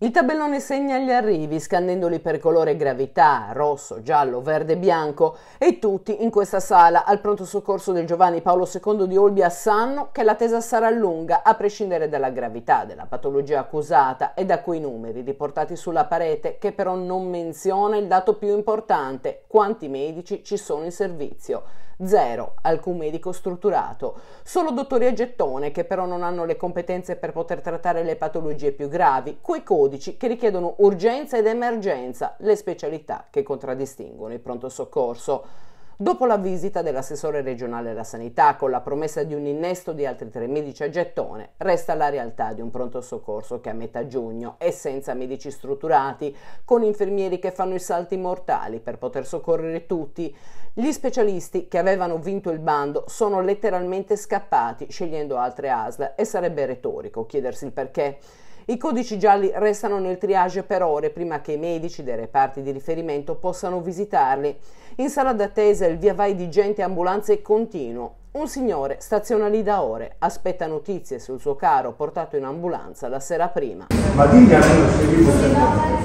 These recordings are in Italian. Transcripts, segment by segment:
Il tabellone segna gli arrivi, scandendoli per colore gravità, rosso, giallo, verde, bianco, e tutti in questa sala al pronto soccorso del Giovanni Paolo II di Olbia sanno che l'attesa sarà lunga, a prescindere dalla gravità della patologia accusata e da quei numeri riportati sulla parete che però non menziona il dato più importante, quanti medici ci sono in servizio. Zero, alcun medico strutturato, solo dottori a gettone che però non hanno le competenze per poter trattare le patologie più gravi, cui codici 12 che richiedono urgenza ed emergenza, le specialità che contraddistinguono il pronto soccorso. Dopo la visita dell'assessore regionale alla sanità con la promessa di un innesto di altri tre medici a gettone, resta la realtà di un pronto soccorso che a metà giugno è senza medici strutturati, con infermieri che fanno i salti mortali per poter soccorrere tutti. Gli specialisti che avevano vinto il bando sono letteralmente scappati scegliendo altre ASL e sarebbe retorico chiedersi il perché. I codici gialli restano nel triage per ore prima che i medici dei reparti di riferimento possano visitarli. In sala d'attesa il via vai di gente e ambulanze è continuo. Un signore staziona lì da ore, aspetta notizie sul suo caro portato in ambulanza la sera prima. Ma digli almeno se vi potete...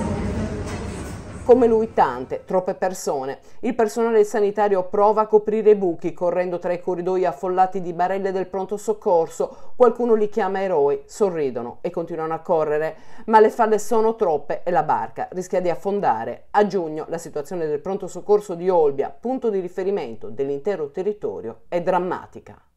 Come lui tante, troppe persone. Il personale sanitario prova a coprire i buchi correndo tra i corridoi affollati di barelle del pronto soccorso. Qualcuno li chiama eroi, sorridono e continuano a correre, ma le falle sono troppe e la barca rischia di affondare. A giugno la situazione del pronto soccorso di Olbia, punto di riferimento dell'intero territorio, è drammatica.